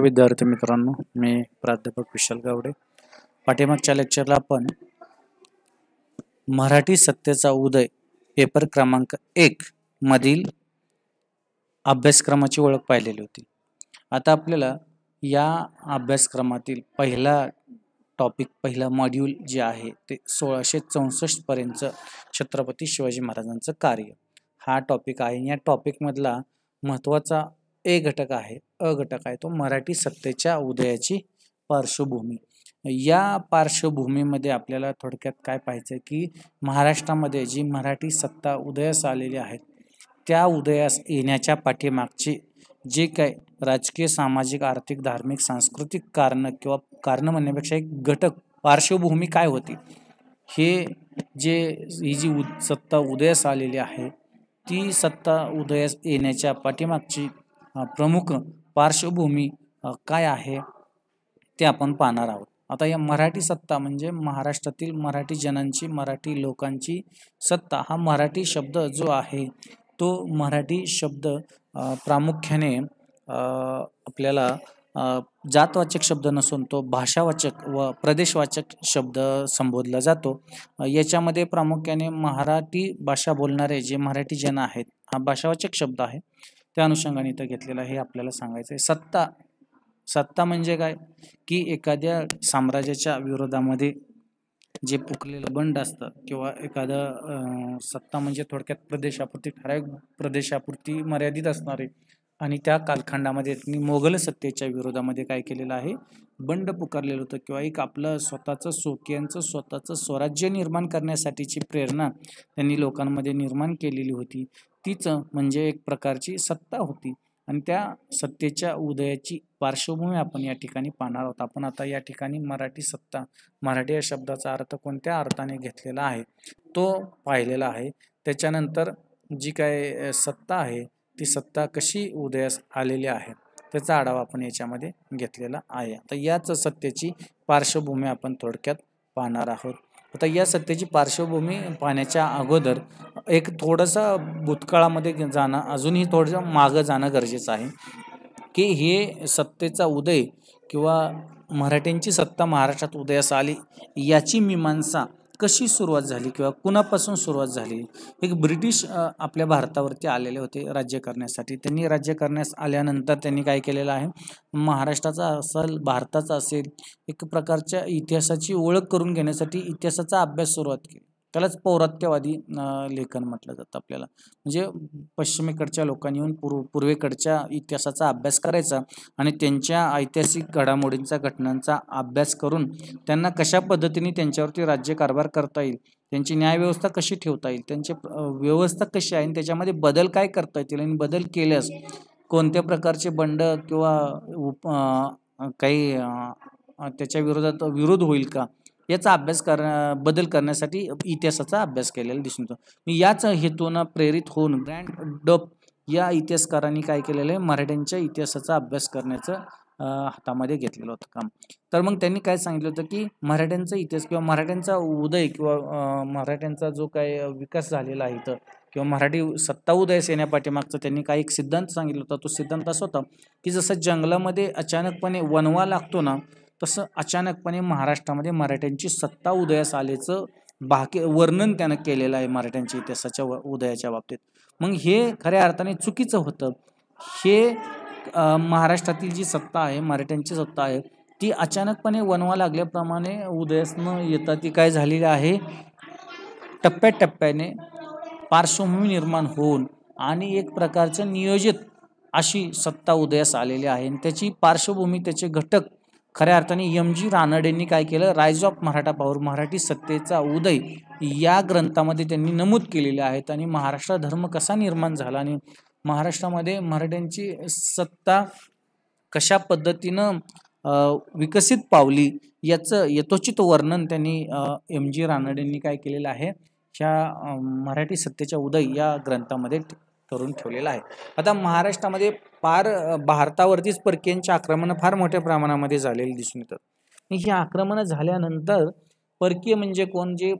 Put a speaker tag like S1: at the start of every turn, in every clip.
S1: विद्यार्थी मित्रांनो मी प्राध्यापक विशाल गावडे पाठीमागच्या लेक्चरला आपण मराठी सत्तेचा उदय पेपर क्रमांक एक मधील अभ्यासक्रमाची ओळख पाहिलेली होती आता आपल्याला या अभ्यासक्रमातील पहिला टॉपिक पहिला मॉड्यूल जे आहे ते सोळाशे चौसष्ट पर्यंत छत्रपती शिवाजी महाराजांचं कार्य हा टॉपिक आहे या टॉपिकमधला महत्त्वाचा एक घटक आहे अ घटक आहे तो मराठी सत्तेच्या उदयाची पार्श्वभूमी या पार्श्वभूमीमध्ये आपल्याला थोडक्यात काय पाहिजे की महाराष्ट्रामध्ये जी मराठी सत्ता उदयास आलेली आहे त्या उदयास येण्याच्या पाठीमागची जे काय राजकीय सामाजिक आर्थिक धार्मिक सांस्कृतिक कारणं किंवा कारणं म्हणण्यापेक्षा एक घटक पार्श्वभूमी काय होती हे जे ही जी उद सत्ता उदयास आलेली आहे ती सत्ता उदयास येण्याच्या पाठीमागची प्रमुख पार्श्वभूमी काय आहे ते आपण पाहणार आहोत आता या मराठी सत्ता म्हणजे महाराष्ट्रातील मराठी जनांची मराठी लोकांची सत्ता हा मराठी शब्द जो आहे तो मराठी शब्द प्रामुख्याने आपल्याला जातवाचक शब्द नसून तो भाषावाचक व प्रदेशवाचक शब्द संबोधला जातो याच्यामध्ये प्रामुख्याने मराठी भाषा बोलणारे जे मराठी जन आहेत हा भाषावाचक शब्द आहे त्या अनुषंगाने इथं घेतलेलं आहे आपल्याला सांगायचं आहे सत्ता सत्ता म्हणजे काय की एखाद्या साम्राज्याच्या विरोधामध्ये जे पुकलेलं बंड असतं किंवा एखादं सत्ता म्हणजे थोडक्यात प्रदेशापुरती ठराविक प्रदेशापुरती मर्यादित असणारे आणि त्या कालखंडामध्ये त्यांनी मोगल सत्तेच्या विरोधामध्ये काय केलेलं आहे बंड पुकारलेलं होतं किंवा एक आपलं स्वतःचं सोकियांचं स्वतःचं स्वराज्य निर्माण करण्यासाठीची प्रेरणा त्यांनी लोकांमध्ये निर्माण केलेली होती तीच म्हणजे एक प्रकारची सत्ता होती आणि त्या सत्तेच्या उदयाची पार्श्वभूमी आपण या ठिकाणी पाहणार आहोत आपण आता या ठिकाणी मराठी सत्ता मराठी या शब्दाचा अर्थ कोणत्या अर्थाने घेतलेला आहे तो पाहिलेला आहे त्याच्यानंतर जी काय सत्ता आहे ती सत्ता कशी उदयास आलेली आहे त्याचा आढावा आपण याच्यामध्ये घेतलेला आहे आता याच सत्तेची पार्श्वभूमी आपण थोडक्यात पाहणार आहोत आता या सत्तेची पार्श्वभूमी पाहण्याच्या अगोदर एक थोडंसं भूतकाळामध्ये जाणं अजूनही थोडंसं मागं जाणं गरजेचं आहे की हे सत्तेचा उदय किंवा मराठ्यांची सत्ता महाराष्ट्रात उदयास आली याची मीमांसा कशी सुरुवात झाली किंवा कुणापासून सुरुवात झाली एक ब्रिटिश आपल्या भारतावरती आलेले होते राज्य करण्यासाठी त्यांनी राज्य करण्यास आल्यानंतर त्यांनी काय केलेलं आहे महाराष्ट्राचा असेल भारताचा असेल एक प्रकारच्या इतिहासाची ओळख करून घेण्यासाठी इतिहासाचा अभ्यास सुरुवात केली त्यालाच पौरात्यवादी लेखन म्हटलं जातं आपल्याला म्हणजे पश्चिमेकडच्या लोकांनी येऊन पूर्व पूर्वेकडच्या इतिहासाचा अभ्यास करायचा आणि त्यांच्या ऐतिहासिक घडामोडींचा घटनांचा अभ्यास करून त्यांना कशा पद्धतीने त्यांच्यावरती राज्यकारभार करता येईल त्यांची न्यायव्यवस्था कशी ठेवता येईल त्यांची व्यवस्था कशी आहे आणि त्याच्यामध्ये बदल काय करता येतील आणि बदल केल्यास कोणत्या प्रकारचे बंड किंवा काही त्याच्या विरोधात विरोध होईल का याचा अभ्यास कर बदल करण्यासाठी इतिहासाचा अभ्यास केलेला दिसून येतो मी याच हेतूनं प्रेरित होऊन ग्रँड डप या इतिहासकारांनी काय केलेलं आहे मराठ्यांच्या इतिहासाचा अभ्यास करण्याचं हातामध्ये घेतलेलं होतं काम तर मग त्यांनी काय सांगितलं होतं की मराठ्यांचा इतिहास किंवा मराठ्यांचा उदय किंवा मराठ्यांचा जो काय विकास झालेला आहे तर किंवा मराठी सत्ता उदय सेनेपाठीमागचा त्यांनी काही एक सिद्धांत सांगितला होता तो सिद्धांत असा होता की जसं जंगलामध्ये अचानकपणे वनवा लागतो ना तसं अचानकपणे महाराष्ट्रामध्ये मराठ्यांची सत्ता उदयास आल्याचं बाकी वर्णन त्यानं केलेलं आहे मराठ्यांच्या इतिहासाच्या उदयाच्या बाबतीत मग हे खऱ्या अर्थाने चुकीचं होतं हे महाराष्ट्रातील जी सत्ता आहे मराठ्यांची सत्ता आहे ती अचानकपणे वनवा लागल्याप्रमाणे उदयास न येता ती काय झालेली आहे टप्प्याटप्प्याने पार्श्वभूमी निर्माण होऊन आणि एक प्रकारचं नियोजित अशी सत्ता उदयास आलेली आहे आणि त्याची पार्श्वभूमी त्याचे घटक खऱ्या अर्थाने एम जी रानडेंनी काय केलं रायज ऑफ मराठा पॉवर मराठी सत्तेचा उदय या ग्रंथामध्ये त्यांनी नमूद केलेले आहेत आणि महाराष्ट्र धर्म कसा निर्माण झाला आणि महाराष्ट्रामध्ये मराठ्यांची सत्ता कशा पद्धतीनं विकसित पावली याचं यथोचित वर्णन त्यांनी एम जी रानडेंनी काय केलेलं आहे ह्या मराठी सत्तेच्या उदय या ग्रंथामध्ये करून ठेवलेला आहे आता महाराष्ट्रामध्ये फार भारतावरतीच परकीयांची आक्रमणं फार मोठ्या प्रमाणामध्ये झालेली दिसून येतात ही आक्रमणं झाल्यानंतर परकीय म्हणजे कोण जे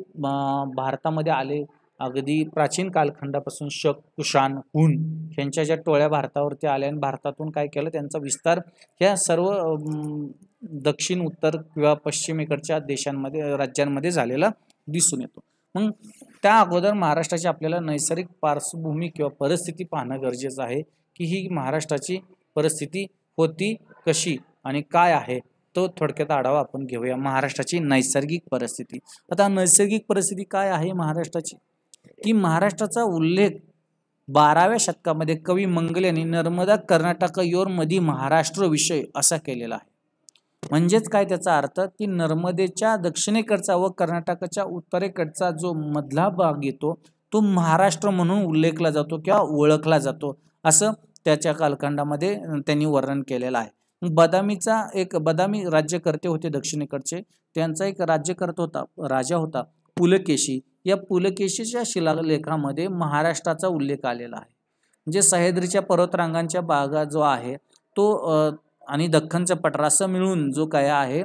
S1: भारतामध्ये आले अगदी प्राचीन कालखंडापासून शक कुशान हुन यांच्या ज्या टोळ्या भारतावरती आल्या आणि भारतातून काय केलं त्यांचा विस्तार ह्या सर्व दक्षिण उत्तर किंवा पश्चिमेकडच्या देशांमध्ये राज्यांमध्ये झालेला दिसून येतो मग त्या अगोदर महाराष्ट्राची आपल्याला नैसर्गिक पार्श्वभूमी किंवा परिस्थिती पाहणं गरजेचं आहे की ही महाराष्ट्राची परिस्थिती होती कशी आणि काय आहे तो थोडक्यात आढावा आपण घेऊया महाराष्ट्राची नैसर्गिक परिस्थिती आता नैसर्गिक परिस्थिती काय आहे महाराष्ट्राची की महाराष्ट्राचा उल्लेख बाराव्या शतकामध्ये कवी मंगल यांनी नर्मदा कर्नाटक मधी महाराष्ट्र विषय असा केलेला आहे म्हणजेच काय त्याचा अर्थ की नर्मदेच्या दक्षिणेकडचा व कर्नाटकाच्या उत्तरेकडचा जो मधला भाग येतो तो महाराष्ट्र म्हणून उल्लेखला जातो किंवा ओळखला जातो असं त्याच्या कालखंडामध्ये त्यांनी वर्णन केलेलं आहे बदामीचा एक बदामी राज्यकर्ते होते दक्षिणेकडचे त्यांचा एक राज्यकर्ता होता राजा होता पुलकेशी या पुलकेशीच्या शिलालेखामध्ये महाराष्ट्राचा उल्लेख आलेला आहे म्हणजे सह्याद्रीच्या पर्वतरांगांच्या बागा जो आहे तो आणि दख्खनचा पटरास मिळून जो काय आहे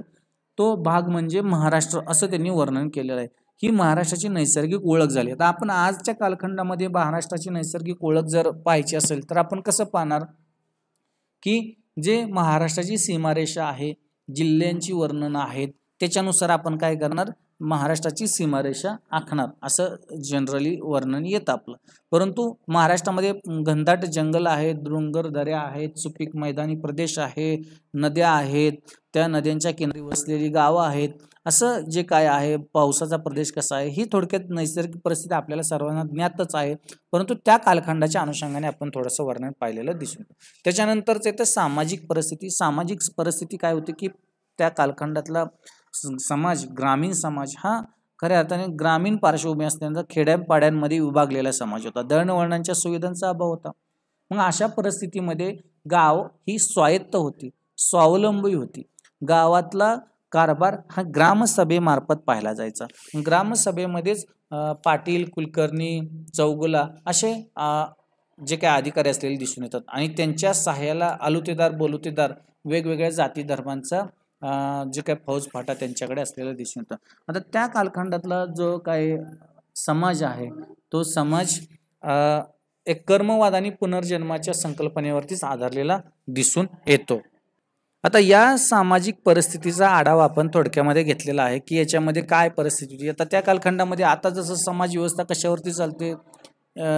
S1: तो भाग म्हणजे महाराष्ट्र असं त्यांनी वर्णन केलेलं आहे ही महाराष्ट्राची नैसर्गिक ओळख झाली आता आपण आजच्या कालखंडामध्ये महाराष्ट्राची नैसर्गिक ओळख जर पाहायची असेल तर आपण कसं पाहणार की जे महाराष्ट्राची सीमारेषा आहे जिल्ह्यांची वर्णन आहेत त्याच्यानुसार आपण काय करणार महाराष्ट्राची सीमारेषा आखणार असं जनरली वर्णन येतं आपलं परंतु महाराष्ट्रामध्ये घनदाट जंगल आहे डोंगर दऱ्या आहेत सुपीक मैदानी प्रदेश आहे नद्या आहेत त्या नद्यांच्या किनारी वसलेली गावं आहेत असं जे काय आहे पावसाचा प्रदेश कसा आहे ही थोडक्यात नैसर्गिक परिस्थिती आपल्याला सर्वांना ज्ञातच आहे परंतु त्या कालखंडाच्या अनुषंगाने आपण थोडंसं वर्णन पाहिलेलं दिसून त्याच्यानंतरच येतं सामाजिक परिस्थिती सामाजिक परिस्थिती काय होती की त्या कालखंडातला समाज ग्रामीण समाज हा खऱ्या अर्थाने ग्रामीण पार्श्वभूमी असल्यानंतर खेड्यापाड्यांमध्ये विभागलेला समाज होता दळणवळणांच्या सुविधांचा अभाव होता मग अशा परिस्थितीमध्ये गाव ही स्वायत्त होती स्वावलंबी होती गावातला कारभार हा ग्रामसभेमार्फत पाहिला जायचा ग्रामसभेमध्येच पाटील कुलकर्णी चौगुला असे जे काही अधिकारी असलेले दिसून येतात आणि त्यांच्या सहाय्याला आलुतेदार बोलुतेदार वेगवेगळ्या जाती धर्मांचा जे काही फौज फाटा त्यांच्याकडे असलेला दिसून येतं आता त्या कालखंडातला जो काही समाज आहे तो समाज एक कर्मवादाने पुनर्जन्माच्या संकल्पनेवरतीच आधारलेला दिसून येतो आता या सामाजिक परिस्थितीचा आढावा आपण थोडक्यामध्ये घेतलेला आहे की याच्यामध्ये काय परिस्थिती होती आता त्या कालखंडामध्ये आता जसं समाज व्यवस्था कशावरती चालते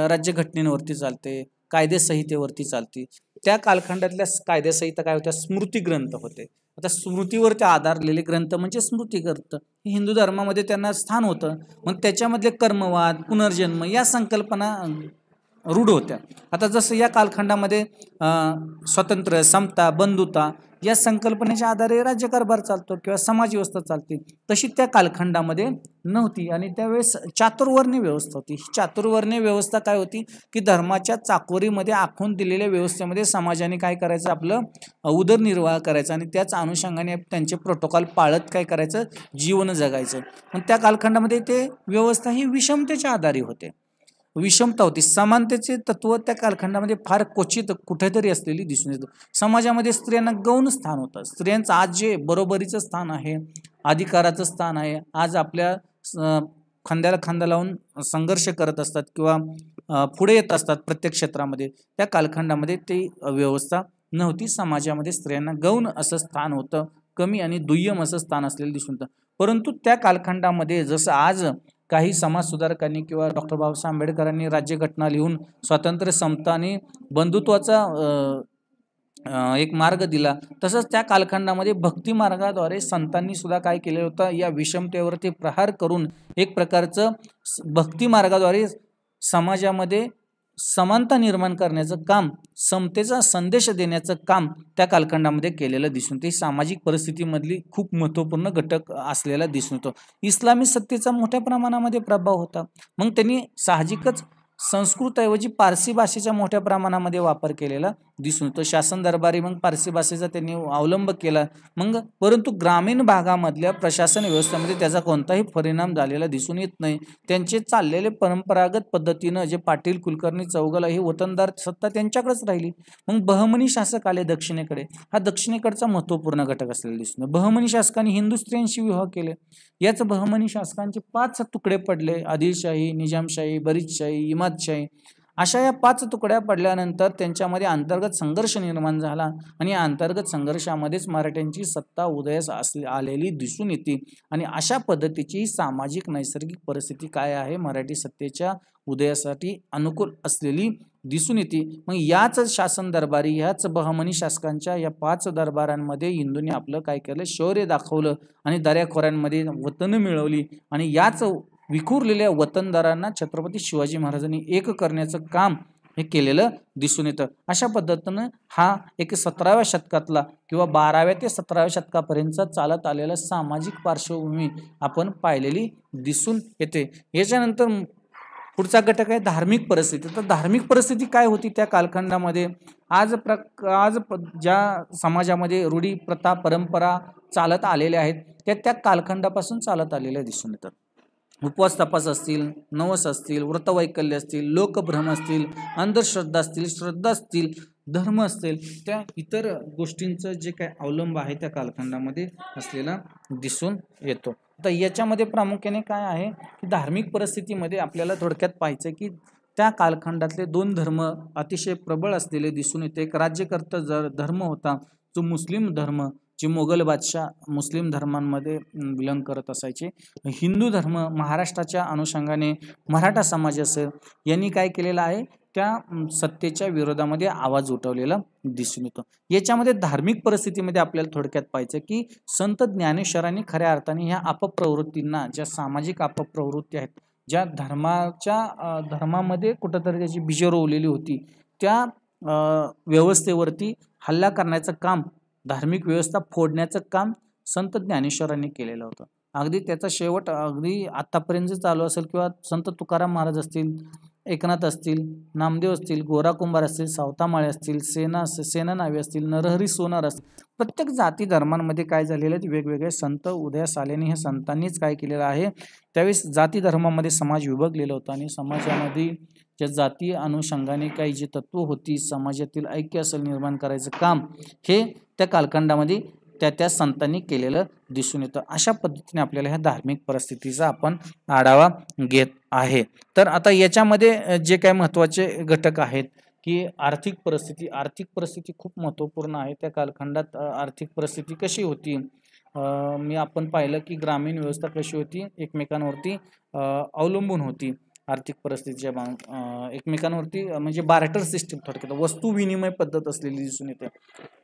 S1: राज्यघटनेवरती चालते कायदेसंहितेवरती चालती त्या कालखंडातल्या कायदेसंहिता काय होत्या स्मृती ग्रंथ होते आता स्मृतीवरती आधारलेले ग्रंथ म्हणजे स्मृती ग्रंथ हे हिंदू धर्मामध्ये त्यांना स्थान होतं मग त्याच्यामधले कर्मवाद पुनर्जन्म या संकल्पना रूढ होत्या आता जसं या कालखंडामध्ये स्वतंत्र समता बंधुता या संकल्पनेच्या आधारे राज्यकारभार चालतो किंवा समाजव्यवस्था चालते तशी त्या कालखंडामध्ये नव्हती आणि त्यावेळेस चातुर्वर्णी व्यवस्था होती ही चातुर्वर्णी व्यवस्था काय होती की धर्माच्या चाकोरीमध्ये आखून दिलेल्या व्यवस्थेमध्ये समाजाने काय करायचं आपलं उदरनिर्वाह करायचं आणि त्याच अनुषंगाने त्यांचे प्रोटोकॉल पाळत काय करायचं जीवन जगायचं पण त्या कालखंडामध्ये ते व्यवस्था ही विषमतेच्या आधारे होते विषमता होती समानतेचे तत्व त्या कालखंडामध्ये फार क्वचित कुठेतरी असलेली दिसून येतं समाजामध्ये स्त्रियांना गौण स्थान होतं स्त्रियांचं आज जे बरोबरीचं स्थान आहे अधिकाराचं स्थान आहे आज आपल्या खांद्याला खांदा लावून संघर्ष करत असतात किंवा पुढे येत असतात प्रत्येक क्षेत्रामध्ये त्या कालखंडामध्ये ती व्यवस्था नव्हती समाजामध्ये स्त्रियांना गौण असं स्थान होतं कमी आणि दुय्यम असं स्थान असलेलं दिसून येतं परंतु त्या कालखंडामध्ये जसं आज काही समाजसुधारकांनी किंवा डॉक्टर बाबासाहेब आंबेडकरांनी राज्यघटना लिहून स्वातंत्र्य समता आणि बंधुत्वाचा एक मार्ग दिला तसंच त्या कालखंडामध्ये भक्ती मार्गाद्वारे संतांनी सुद्धा काय केलेलं होतं या विषमतेवरती प्रहार करून एक प्रकारचं भक्ती समाजामध्ये समानता निर्माण करण्याचं काम समतेचा संदेश देण्याचं काम त्या कालखंडामध्ये केलेलं दिसून ते सामाजिक परिस्थितीमधली खूप महत्त्वपूर्ण घटक असलेला दिसून येतो इस्लामी सत्तेचा मोठ्या प्रमाणामध्ये प्रभाव होता मग त्यांनी साहजिकच संस्कृतऐवजी पारसी भाषेचा मोठ्या प्रमाणामध्ये वापर केलेला दिसून येतो शासन दरबारी मग पारसी भाषेचा त्यांनी अवलंब केला मग परंतु ग्रामीण भागामधल्या प्रशासन व्यवस्थेमध्ये त्याचा कोणताही परिणाम झालेला दिसून येत नाही त्यांचे चाललेले परंपरागत पद्धतीनं जे पाटील कुलकर्णी चौगला हे वतनदार सत्ता त्यांच्याकडेच राहिली मग बहमनी शासक आले दक्षिणेकडे हा दक्षिणेकडचा महत्त्वपूर्ण घटक असलेला दिसून बहमनी शासकांनी हिंदू स्त्रियांशी विवाह केले याच बहमनी शासकांचे पाच तुकडे पडले आदिलशाही निजामशाही बरीचशाही इमा तानातशाही अशा या पाच तुकड्या पडल्यानंतर त्यांच्यामध्ये अंतर्गत संघर्ष निर्माण झाला आणि या अंतर्गत संघर्षामध्येच मराठ्यांची सत्ता उदयास असली आलेली दिसून येते आणि अशा पद्धतीची सामाजिक नैसर्गिक परिस्थिती काय आहे मराठी सत्तेच्या उदयासाठी अनुकूल असलेली दिसून येते मग याच शासन दरबारी याच बहमनी शासकांच्या या पाच दरबारांमध्ये हिंदूंनी आपलं काय केलं शौर्य दाखवलं आणि दर्याखोऱ्यांमध्ये वतन मिळवली आणि याच विखुरलेल्या वतनदारांना छत्रपती शिवाजी महाराजांनी एक करण्याचं काम हे केलेलं दिसून येतं अशा पद्धतीनं हा एक सतराव्या शतकातला किंवा बाराव्या ते सतराव्या शतकापर्यंत चालत आलेला सामाजिक पार्श्वभूमी आपण पाहिलेली दिसून येते याच्यानंतर पुढचा घटक आहे धार्मिक परिस्थिती तर धार्मिक परिस्थिती काय होती त्या कालखंडामध्ये आज प्र आज ज्या समाजामध्ये रूढी प्रथा परंपरा चालत आलेल्या आहेत त्या त्या कालखंडापासून चालत आलेल्या दिसून येतात उपवास तपास असतील नवस असतील व्रतवैकल्य असतील लोकभ्रम असतील अंधश्रद्धा असतील श्रद्धा असतील धर्म असतील त्या इतर गोष्टींचं जे काय अवलंब आहे त्या कालखंडामध्ये असलेला दिसून येतो तर याच्यामध्ये प्रामुख्याने काय आहे की धार्मिक परिस्थितीमध्ये आपल्याला थोडक्यात पाहायचं की त्या कालखंडातले दोन धर्म अतिशय प्रबळ असलेले दिसून येते एक राज्यकर्ता जर धर्म होता जो मुस्लिम धर्म जे मोगल बादशाह मुस्लिम धर्मांमध्ये बिलंग करत असायचे हिंदू धर्म महाराष्ट्राच्या अनुषंगाने मराठा समाज असेल यांनी काय केलेलं आहे त्या सत्तेच्या विरोधामध्ये आवाज उठवलेला दिसून येतो याच्यामध्ये धार्मिक परिस्थितीमध्ये आपल्याला थोडक्यात पाहिजे की संत ज्ञानेश्वरांनी खऱ्या अर्थाने ह्या अपप्रवृत्तींना ज्या सामाजिक अपप्रवृत्ती आहेत ज्या धर्माच्या धर्मामध्ये कुठंतरी त्याची बीज रोवलेली होती त्या व्यवस्थेवरती हल्ला करण्याचं काम धार्मिक व्यवस्था फोडण्याचं काम संत ज्ञानेश्वरांनी केलेलं होतं अगदी त्याचा शेवट अगदी आत्तापर्यंत चालू असेल किंवा संत तुकाराम महाराज असतील एकनाथ असतील नामदेव असतील गोरा कुंभार असतील सावतामाळे असतील सेना सेना नावे असतील नरहरी सोनार असतील प्रत्येक जाती धर्मांमध्ये काय झालेलं आहे वेगवेगळे संत उदयास आल्याने हे संतांनीच काय केलेलं आहे त्यावेळेस जाती धर्मामध्ये समाज विभागलेला होता आणि समाजामध्ये ज्या जातीय अनुषंगाने काही जी तत्व होती समाजातील ऐक्य असेल निर्माण करायचं काम हे त्या कालखंडामध्ये त्या त्या संतांनी केलेलं दिसून येतं अशा पद्धतीने आपल्याला ह्या धार्मिक परिस्थितीचा आपण आढावा घेत आहे तर आता याच्यामध्ये जे काय महत्त्वाचे घटक आहेत की आर्थिक परिस्थिती आर्थिक परिस्थिती खूप महत्त्वपूर्ण आहे त्या कालखंडात आर्थिक परिस्थिती कशी होती मी आपण पाहिलं की ग्रामीण व्यवस्था कशी होती एकमेकांवरती अवलंबून होती आर्थिक परिस्थितीच्या बांग एकमेकांवरती म्हणजे बार्टर सिस्टीम थोडक्यात वस्तू विनिमय पद्धत असलेली दिसून येते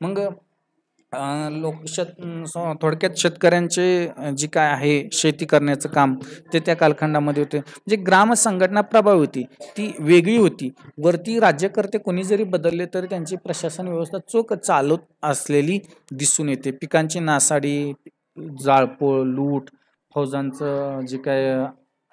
S1: मग लोक शेत थोडक्यात शेतकऱ्यांचे जी काय आहे शेती करण्याचं काम ते त्या कालखंडामध्ये होते म्हणजे ग्राम संघटना प्रभावी होती ती वेगळी होती वरती राज्यकर्ते कोणी जरी बदलले तरी त्यांची प्रशासन व्यवस्था चोख चालत असलेली दिसून येते पिकांची नासाडी जाळपोळ लूट फौजांचं जे काय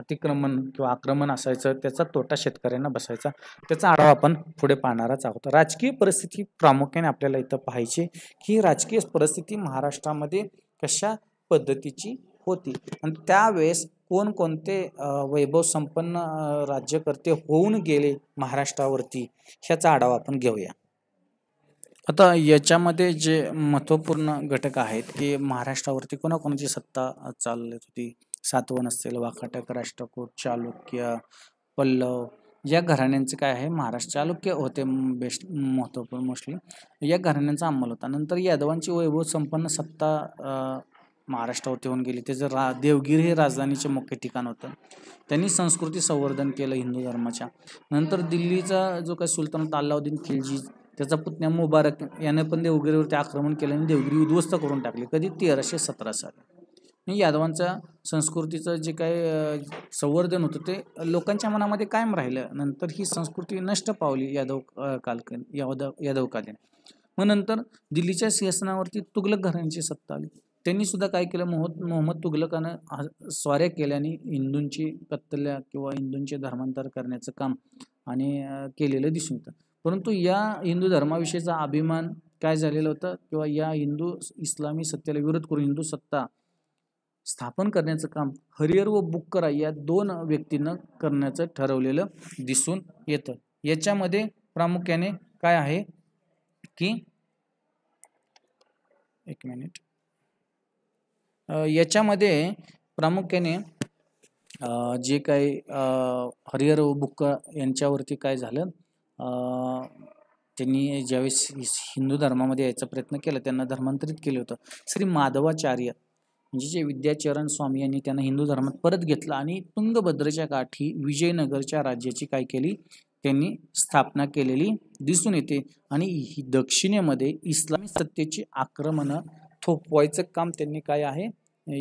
S1: अतिक्रमण किंवा आक्रमण असायचं त्याचा तोटा शेतकऱ्यांना बसायचा त्याचा आढावा आपण पुढे पाहणारच आहोत राजकीय परिस्थिती प्रामुख्याने आपल्याला इथं पाहायची की राजकीय परिस्थिती महाराष्ट्रामध्ये कशा पद्धतीची होती आणि त्यावेळेस कोणकोणते वैभव संपन्न राज्यकर्ते होऊन गेले महाराष्ट्रावरती ह्याचा आढावा आपण घेऊया आता याच्यामध्ये जे महत्त्वपूर्ण घटक आहेत की महाराष्ट्रावरती कोणाकोणाची सत्ता चालली होती सातवन असेल वाखाटक राष्ट्रकूट चालुक्य पल्लव या घराण्यांचे काय आहे महाराष्ट्र चालुक्य होते बेस्ट महत्त्वपूर्ण मोस्टली या घराण्यांचा अंमल होता नंतर यादवांची वैभव संपन्न सत्ता महाराष्ट्रावरती होऊन गेली त्याचं रा देवगिरी हे राजधानीचे मुख्य ठिकाण होतं त्यांनी संस्कृती संवर्धन केलं हिंदू धर्माच्या नंतर दिल्लीचा जो काही सुलतान होता अल्लाउद्दीन खिलजी त्याचा पुतण्या मुबारक याने पण देवगिरीवरती आक्रमण केलं आणि देवगिरी उद्ध्वस्त करून टाकली कधी तेराशे सतरा साली आणि यादवांचा संस्कृतीचं जे काय संवर्धन होतं ते लोकांच्या मनामध्ये कायम राहिलं नंतर ही संस्कृती नष्ट पावली यादव कालक यादव यादवकालीन मग नंतर दिल्लीच्या सिंहासनावरती तुगलक घराण्याची सत्ता आली त्यांनी सुद्धा काय केलं मोहम्मद मोहम्मद तुगलकानं स्वाऱ्या केल्याने हिंदूंची कत्तल्या किंवा हिंदूंचे धर्मांतर करण्याचं काम आणि केलेलं दिसून येतं परंतु या हिंदू धर्माविषयीचा अभिमान काय झालेला होता किंवा या हिंदू इस्लामी सत्तेला विरोध करून हिंदू सत्ता स्थापन करण्याचं काम हरिहर व बुक्करा या दोन व्यक्तींना करण्याचं ठरवलेलं दिसून येतं याच्यामध्ये प्रामुख्याने काय आहे की एक मिनिट याच्यामध्ये प्रामुख्याने जे काही हरिहर व बुक्करा यांच्यावरती काय झालं त्यांनी ज्यावेळेस हिंदू धर्मामध्ये यायचा प्रयत्न केला त्यांना धर्मांतरित केलं होतं श्री माधवाचार्य म्हणजे जे विद्याचरण स्वामी यांनी त्यांना हिंदू धर्मात परत घेतलं आणि तुंगभद्रच्या काठी विजयनगरच्या राज्याची काय केली त्यांनी स्थापना केलेली दिसून येते आणि ही दक्षिणेमध्ये इस्लामी सत्तेची आक्रमणं थोपवायचं काम त्यांनी काय आहे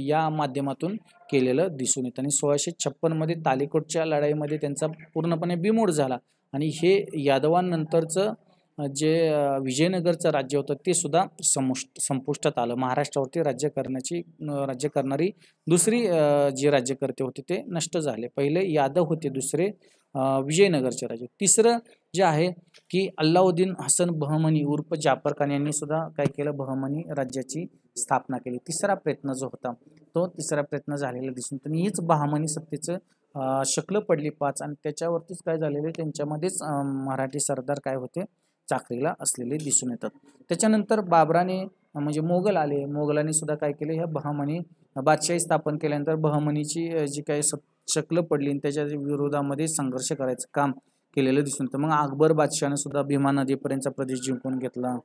S1: या माध्यमातून केलेलं दिसून येतं आणि सोळाशे छप्पनमध्ये तालिकोटच्या लढाईमध्ये त्यांचा पूर्णपणे बिमोड झाला आणि हे यादवांनंतरचं जे विजयनगरचं राज्य होतं ते सुद्धा समुष्ट संपुष्टात आलं महाराष्ट्रावरती राज्य करण्याची राज्य करणारी दुसरी जे राज्यकर्ते होते ते नष्ट झाले पहिले यादव होते दुसरे विजयनगरचे राज्य तिसरं जे आहे की अल्लाउद्दीन हसन बहमनी उर्फ जाफर खान यांनी सुद्धा काय केलं बहमनी राज्याची स्थापना केली तिसरा प्रयत्न जो होता तो तिसरा प्रयत्न झालेला दिसून तुम्ही हीच बहामनी सत्तेचं शकल पडली पाच आणि त्याच्यावरतीच काय झालेलं त्यांच्यामध्येच मराठी सरदार काय होते चाकरीला असलेले दिसून येतात त्याच्यानंतर बाबराने म्हणजे मोगल आले मोगलांनी सुद्धा काय केले ह्या बहामनी बादशाही स्थापन केल्यानंतर बहमनीची जी काही शकलं पडली त्याच्या विरोधामध्ये संघर्ष करायचं काम केलेलं दिसून येतं मग अकबर बादशाहने सुद्धा भीमा नदीपर्यंतचा प्रदेश जिंकून घेतला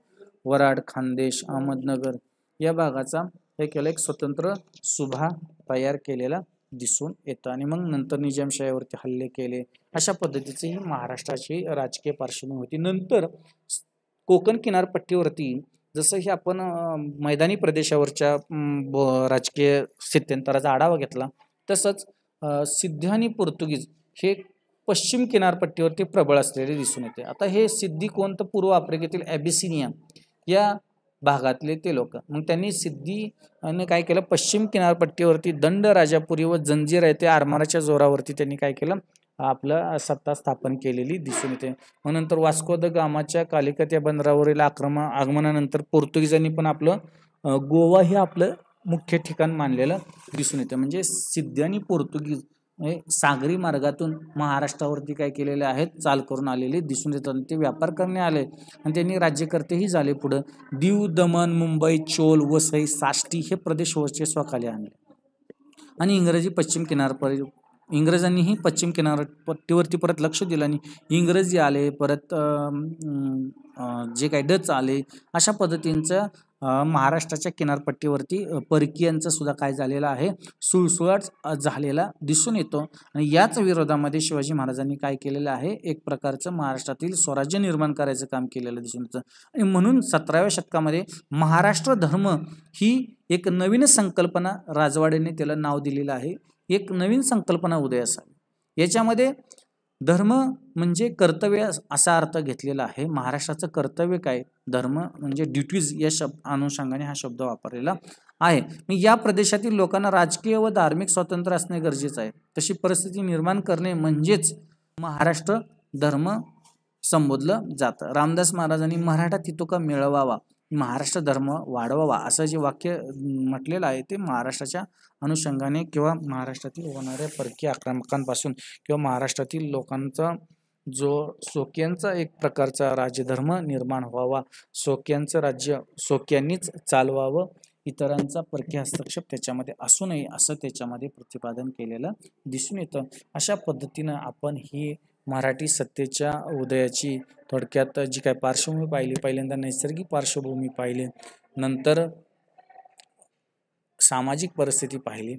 S1: वराड खानदेश अहमदनगर या भागाचा हे केलं एक स्वतंत्र सुभा तयार केलेला दिसून येतं आणि मग नंतर निजामशाहीवरती हल्ले केले अशा पद्धतीची ही महाराष्ट्राची राजकीय पार्श्वभूमी होती नंतर कोकण किनारपट्टीवरती जसं की आपण मैदानी प्रदेशावरच्या राजकीय स्थित्यंतराचा आढावा घेतला तसंच सिद्ध आणि पोर्तुगीज हे पश्चिम किनारपट्टीवरती प्रबळ असलेले दिसून येते आता हे सिद्धी कोण तर पूर्व आफ्रिकेतील ॲबिसिनिया या भागातले ते लोक मग त्यांनी सिद्धी काय केलं पश्चिम किनारपट्टीवरती दंड राजापुरी व जंजीर आहे ते आरमाराच्या जोरावरती त्यांनी काय केलं आपलं सत्ता स्थापन केलेली दिसून येते मग नंतर वास्को द गामाच्या कालिकत या बंदरावरील आक्रमण आगमनानंतर पोर्तुगीजांनी पण आपलं गोवा हे आपलं मुख्य ठिकाण मानलेलं दिसून येतं म्हणजे सिद्धी आणि पोर्तुगीज सागरी मार्गातून महाराष्ट्रावरती काय केलेले आहेत चाल करून आलेले दिसून येतात ते व्यापार करणे आले आणि त्यांनी राज्यकर्तेही झाले पुढं दीव दमन मुंबई चोल वसई साष्टी हे प्रदेश वर्चस्वाखाली आणले आणि इंग्रजी पश्चिम किनारपर्यंत इंग्रजांनीही पश्चिम किनारपट्टीवरती परत लक्ष दिलं आणि इंग्रजी आले परत जे काही डच आले अशा पद्धतींचा महाराष्ट्राच्या किनारपट्टीवरती परकीयांचं सुद्धा काय झालेलं आहे सुळसुळाट झालेला दिसून येतो आणि याच विरोधामध्ये शिवाजी महाराजांनी काय केलेलं आहे एक प्रकारचं महाराष्ट्रातील स्वराज्य निर्माण करायचं काम केलेलं दिसून येतं आणि म्हणून सतराव्या शतकामध्ये महाराष्ट्र धर्म ही एक नवीन संकल्पना राजवाड्याने त्याला नाव दिलेलं आहे एक नवीन संकल्पना उदय आली याच्यामध्ये धर्म म्हणजे कर्तव्य असा अर्थ घेतलेला आहे महाराष्ट्राचं कर्तव्य काय धर्म म्हणजे ड्युटीज या शब्द अनुषंगाने हा शब्द वापरलेला आहे मी या प्रदेशातील लोकांना राजकीय व धार्मिक स्वातंत्र्य असणे गरजेचं आहे तशी परिस्थिती निर्माण करणे म्हणजेच महाराष्ट्र धर्म संबोधलं जातं रामदास महाराजांनी मराठा तितुका मिळवावा महाराष्ट्र धर्म वाढवावा असं जे वाक्य म्हटलेलं आहे ते महाराष्ट्राच्या अनुषंगाने किंवा महाराष्ट्रातील होणाऱ्या परकीय आक्रमकांपासून किंवा महाराष्ट्रातील लोकांचा जो सोक्यांचा एक प्रकारचा राज्यधर्म निर्माण व्हावा सोक्यांचं राज्य सोक्यांनीच चालवावं इतरांचा परकीय हस्तक्षेप त्याच्यामध्ये असू नये असं त्याच्यामध्ये प्रतिपादन केलेलं दिसून येतं अशा पद्धतीनं आपण ही मराठी सत्तेच्या उदयाची थोडक्यात जी काय पार्श्वभूमी पाहिली पहिल्यांदा नैसर्गिक पार्श्वभूमी पाहिली नंतर सामाजिक परिस्थिती पाहिली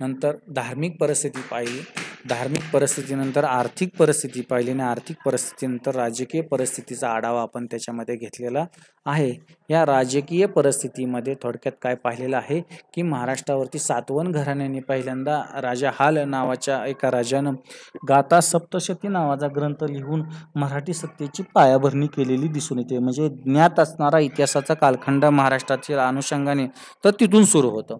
S1: नंतर धार्मिक परिस्थिती पाहिली धार्मिक परिस्थितीनंतर आर्थिक परिस्थिती पाहिली आणि आर्थिक परिस्थितीनंतर राजकीय परिस्थितीचा आढावा आपण त्याच्यामध्ये घेतलेला आहे या राजकीय परिस्थितीमध्ये थोडक्यात काय पाहिलेलं आहे की महाराष्ट्रावरती सातवन घराण्याने पहिल्यांदा राजा हाल नावाच्या एका राजानं गाता सप्तशती नावाचा ग्रंथ लिहून मराठी सत्तेची पायाभरणी केलेली दिसून येते म्हणजे ज्ञात असणारा इतिहासाचा कालखंड महाराष्ट्रातील अनुषंगाने तर तिथून सुरू होतं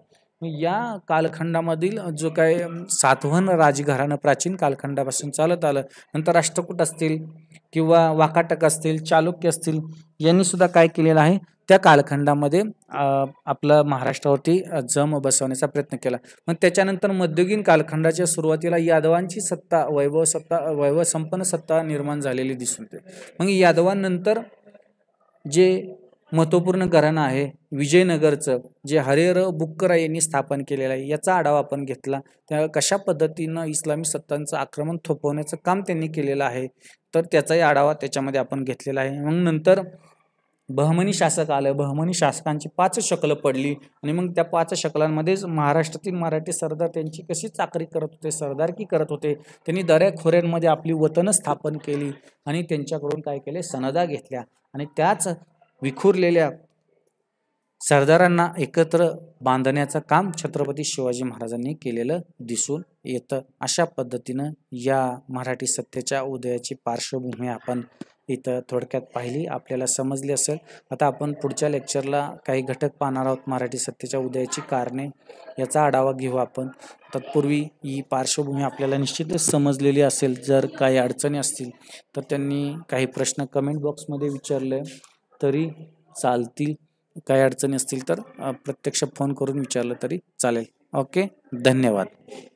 S1: या कालखंडामधील जो काय सातवन राजघराणं प्राचीन कालखंडापासून चालत आलं नंतर राष्ट्रकूट असतील किंवा वाकाटक असतील चालुक्य असतील यांनी सुद्धा काय केलेलं आहे त्या कालखंडामध्ये आपलं महाराष्ट्रावरती जम बसवण्याचा प्रयत्न केला मग त्याच्यानंतर मध्ययुगीन कालखंडाच्या सुरुवातीला यादवांची सत्ता वैभव सत्ता वैभव संपन्न सत्ता निर्माण झालेली दिसून येते मग यादवांनंतर जे महत्त्वपूर्ण घराणं आहे विजयनगरचं जे हरेर बुक्करा यांनी स्थापन केलेलं आहे याचा आढावा आपण घेतला त्या कशा पद्धतीनं इस्लामी सत्तांचं आक्रमण थोपवण्याचं काम त्यांनी केलेलं आहे तर त्याचाही आढावा त्याच्यामध्ये आपण घेतलेला आहे मग नंतर बहमनी शासक आलं बहमनी शासकांची पाच शकलं पडली आणि मग त्या पाच शकलांमध्येच महाराष्ट्रातील मराठी सरदार त्यांची कशी चाकरी करत होते सरदारकी करत होते त्यांनी दऱ्या खोऱ्यांमध्ये आपली वतनं स्थापन केली आणि त्यांच्याकडून काय केले सनदा घेतल्या आणि त्याच विखुरलेल्या सरदारांना एकत्र बांधण्याचं काम छत्रपती शिवाजी महाराजांनी केलेलं दिसून येतं अशा पद्धतीनं या मराठी सत्तेच्या उदयाची पार्श्वभूमी आपण इथं थोडक्यात पाहिली आपल्याला समजली असेल आता आपण पुढच्या लेक्चरला काही घटक पाहणार आहोत मराठी सत्तेच्या उदयाची कारणे याचा आढावा घेऊ आपण तत्पूर्वी ही पार्श्वभूमी आपल्याला निश्चितच समजलेली असेल जर काही अडचणी असतील तर त्यांनी काही प्रश्न कमेंट बॉक्समध्ये विचारले तरी चालतील काही अडचणी असतील तर प्रत्यक्ष फोन करून विचारलं तरी चालेल ओके धन्यवाद